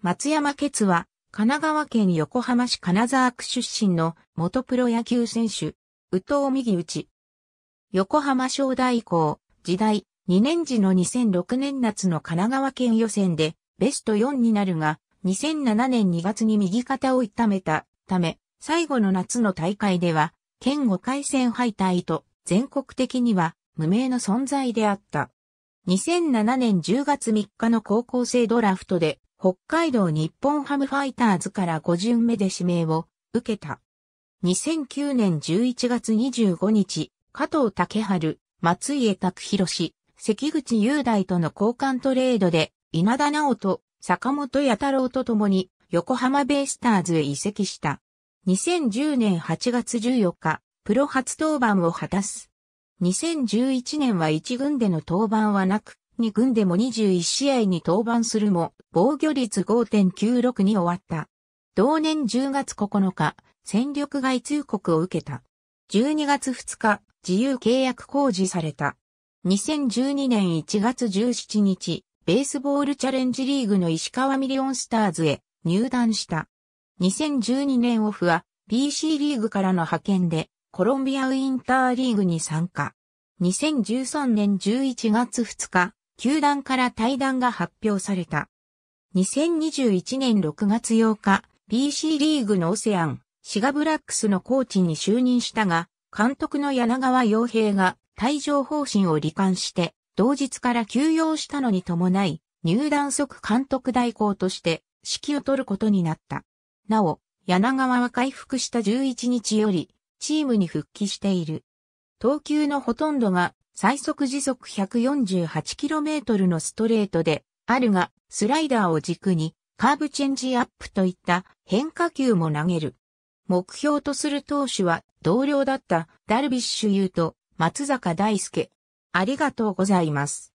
松山ケツは、神奈川県横浜市金沢区出身の元プロ野球選手、宇藤右内。横浜商大校、時代、2年時の2006年夏の神奈川県予選で、ベスト4になるが、2007年2月に右肩を痛めたため、最後の夏の大会では、県5回戦敗退と、全国的には無名の存在であった。2007年10月3日の高校生ドラフトで北海道日本ハムファイターズから5巡目で指名を受けた。2009年11月25日、加藤竹春、松井江拓氏、関口雄大との交換トレードで、稲田直人、坂本八太郎と共に、横浜ベイスターズへ移籍した。2010年8月14日、プロ初登板を果たす。2011年は一軍での登板はなく、に軍でも21試合に登板するも、防御率5.96に終わった。同年10月9日、戦力外通告を受けた。12月2日、自由契約公示された。2012年1月17日、ベースボールチャレンジリーグの石川ミリオンスターズへ入団した。2012年オフは BC リーグからの派遣でコロンビアウィンターリーグに参加。2013年11月2日、球団から対談が発表された。2021年6月8日、BC リーグのオセアン、シガブラックスのコーチに就任したが、監督の柳川洋平が退場方針を罹患して、同日から休養したのに伴い、入団即監督代行として指揮を取ることになった。なお、柳川は回復した11日より、チームに復帰している。投球のほとんどが最速時速 148km のストレートであるが、スライダーを軸にカーブチェンジアップといった変化球も投げる。目標とする投手は同僚だったダルビッシュ有と松坂大輔。ありがとうございます。